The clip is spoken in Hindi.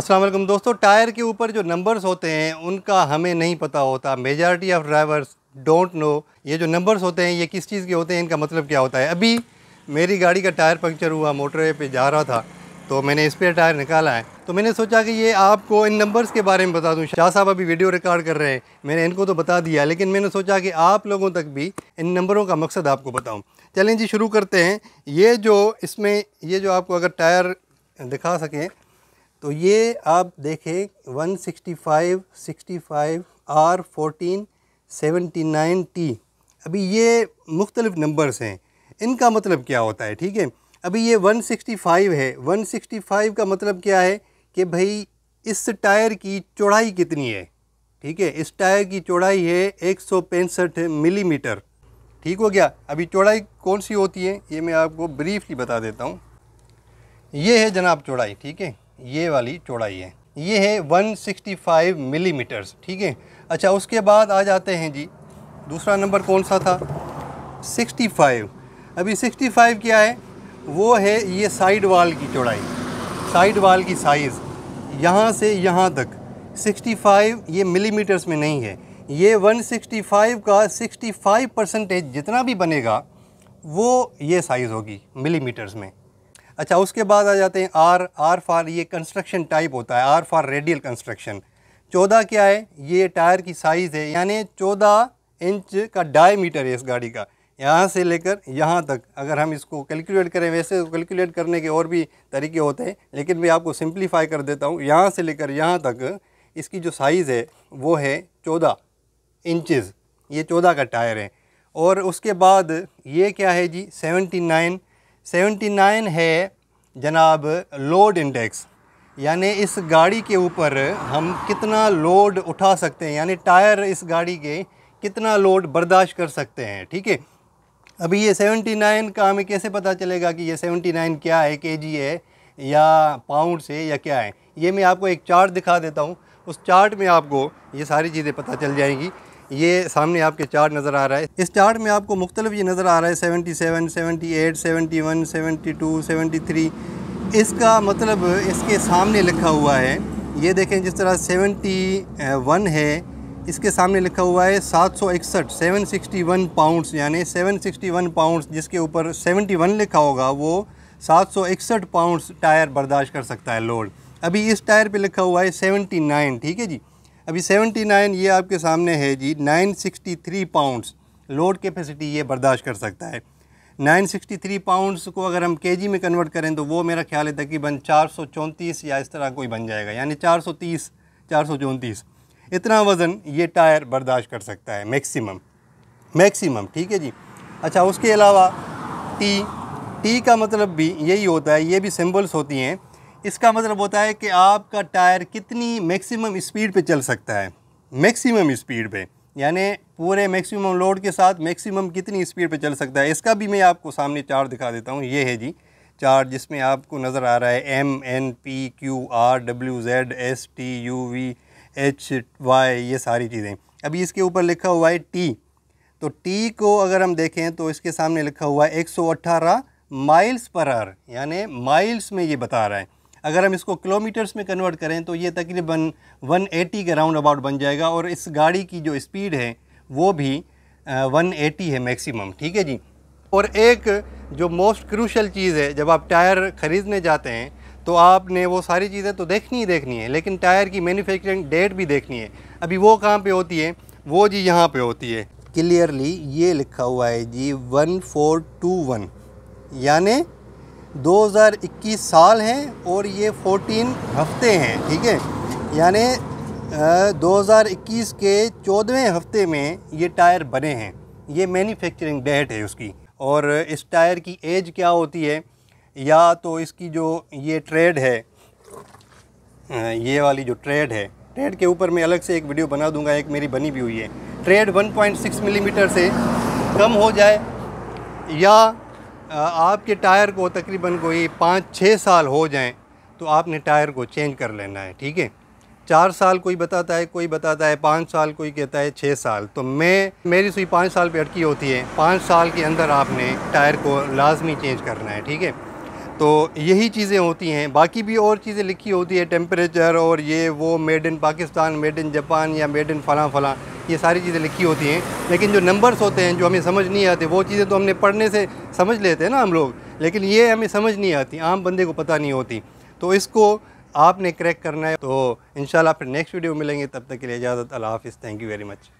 असलम दोस्तों टायर के ऊपर जो नंबर्स होते हैं उनका हमें नहीं पता होता majority of drivers don't know ये जो नंबर्स होते हैं ये किस चीज़ के होते हैं इनका मतलब क्या होता है अभी मेरी गाड़ी का टायर पंक्चर हुआ मोटरवे पे जा रहा था तो मैंने स्पेयर टायर निकाला है तो मैंने सोचा कि ये आपको इन नंबर्स के बारे में बता दूँ शाह साहब अभी वीडियो रिकॉर्ड कर रहे हैं मैंने इनको तो बता दिया लेकिन मैंने सोचा कि आप लोगों तक भी इन नंबरों का मकसद आपको बताऊँ चलें जी शुरू करते हैं ये जो इसमें ये जो आपको अगर टायर दिखा सकें तो ये आप देखें 165, five R fourteen seventy nine T अभी ये मुख्तलिफ़ नंबर्स हैं इनका मतलब क्या होता है ठीक है अभी ये 165 है 165 का मतलब क्या है कि भाई इस टायर की चौड़ाई कितनी है ठीक है इस टायर की चौड़ाई है एक मिलीमीटर ठीक हो गया अभी चौड़ाई कौन सी होती है ये मैं आपको ब्रीफली बता देता हूँ ये है जनाब चौड़ाई ठीक है ये वाली चौड़ाई है ये है 165 मिलीमीटर्स ठीक है अच्छा उसके बाद आ जाते हैं जी दूसरा नंबर कौन सा था 65 अभी 65 क्या है वो है ये साइड वाल की चौड़ाई साइड वाल की साइज़ यहाँ से यहाँ तक 65 ये मिलीमीटर्स में नहीं है ये 165 का 65 परसेंटेज जितना भी बनेगा वो ये साइज़ होगी मिलीमीटर्स में अच्छा उसके बाद आ जाते हैं आर आर फार ये कंस्ट्रक्शन टाइप होता है आर फार रेडियल कंस्ट्रक्शन चौदह क्या है ये टायर की साइज़ है यानी चौदह इंच का डायमीटर है इस गाड़ी का यहाँ से लेकर यहाँ तक अगर हम इसको कैलकुलेट करें वैसे कैलकुलेट तो करने के और भी तरीके होते हैं लेकिन मैं आपको सिंप्लीफाई कर देता हूँ यहाँ से लेकर यहाँ तक इसकी जो साइज़ है वो है चौदह इंचज़ ये चौदह का टायर है और उसके बाद ये क्या है जी सेवेंटी नाइन 79 है जनाब लोड इंडेक्स यानी इस गाड़ी के ऊपर हम कितना लोड उठा सकते हैं यानी टायर इस गाड़ी के कितना लोड बर्दाश्त कर सकते हैं ठीक है अभी ये 79 का हमें कैसे पता चलेगा कि ये 79 क्या है के जी है या पाउंड से या क्या है ये मैं आपको एक चार्ट दिखा देता हूँ उस चार्ट में आपको ये सारी चीज़ें पता चल जाएंगी ये सामने आपके चार्ट नज़र आ रहा है इस चार्ट में आपको मुख्तलिफ ये नज़र आ रहा है seventy seven seventy eight seventy one seventy two seventy three इसका मतलब इसके सामने लिखा हुआ है ये देखें जिस तरह सेवेंटी वन है इसके सामने लिखा हुआ है सात सौ इकसठ सेवन सिक्सटी वन पाउंड्स यानी सेवन सिक्सटी वन पाउंडस जिसके ऊपर सेवेंटी वन लिखा होगा वो सात सौ इकसठ पाउंडस टायर बर्दाश्त कर सकता है लोड अभी इस टायर पर लिखा हुआ है सेवेंटी नाइन ठीक है जी अभी 79 ये आपके सामने है जी 963 पाउंड्स लोड कैपेसिटी ये बर्दाश्त कर सकता है 963 पाउंड्स को अगर हम केजी में कन्वर्ट करें तो वो मेरा ख्याल है तकरीबन चार सौ या इस तरह कोई बन जाएगा यानी सौ चौंतीस इतना वज़न ये टायर बर्दाश्त कर सकता है मैक्सिमम मैक्सिमम ठीक है जी अच्छा उसके अलावा टी टी का मतलब भी यही होता है ये भी सिम्बल्स होती हैं इसका मतलब होता है कि आपका टायर कितनी मैक्सिमम स्पीड पे चल सकता है मैक्सिमम स्पीड पे यानी पूरे मैक्सिमम लोड के साथ मैक्सिमम कितनी स्पीड पे चल सकता है इसका भी मैं आपको सामने चार्ट दिखा देता हूँ ये है जी चार्ट जिसमें आपको नज़र आ रहा है M N P Q R W Z S T U V H Y ये सारी चीज़ें अभी इसके ऊपर लिखा हुआ है टी तो टी को अगर हम देखें तो इसके सामने लिखा हुआ है अट्ठारह माइल्स पर आर यानी माइल्स में ये बता रहा है अगर हम इसको किलोमीटर्स में कन्वर्ट करें तो ये तकरीबन 180 के राउंड अबाउट बन जाएगा और इस गाड़ी की जो स्पीड है वो भी वन एटी है मैक्सिमम ठीक है जी और एक जो मोस्ट क्रूशल चीज़ है जब आप टायर ख़रीदने जाते हैं तो आपने वो सारी चीज़ें तो देखनी ही देखनी है लेकिन टायर की मैन्युफैक्चरिंग डेट भी देखनी है अभी वो कहाँ पे होती है वो जी यहाँ पे होती है क्लियरली ये लिखा हुआ है G one four two one यानी 2021 साल हैं और ये 14 हफ्ते हैं ठीक है यानी 2021 के चौदहवें हफ्ते में ये टायर बने हैं ये मैन्युफैक्चरिंग डेट है उसकी और इस टायर की एज क्या होती है या तो इसकी जो ये ट्रेड है ये वाली जो ट्रेड है ट्रेड के ऊपर मैं अलग से एक वीडियो बना दूंगा एक मेरी बनी भी हुई है ट्रेड 1.6 मिलीमीटर mm से कम हो जाए या आपके टायर को तकरीबन कोई पाँच छः साल हो जाएं तो आपने टायर को चेंज कर लेना है ठीक है चार साल कोई बताता है कोई बताता है पाँच साल कोई कहता है छः साल तो मैं मेरी सुई तो पाँच साल पे अटकी होती है पाँच साल के अंदर आपने टायर को लाजमी चेंज करना है ठीक है तो यही चीज़ें होती हैं बाकी भी और चीज़ें लिखी होती है टेम्परेचर और ये वो made in Pakistan made in Japan या मेड इन फ़लाँ फ़लाँ ये सारी चीज़ें लिखी होती हैं लेकिन जो नंबर्स होते हैं जो हमें समझ नहीं आते वो चीज़ें तो हमने पढ़ने से समझ लेते हैं ना हम लोग लेकिन ये हमें समझ नहीं आती आम बंदे को पता नहीं होती तो इसको आपने क्रैक करना है तो इन फिर नेक्स्ट वीडियो मिलेंगे तब तक के लिए इजाज़त अला हाफ़ थैंक यू वेरी मच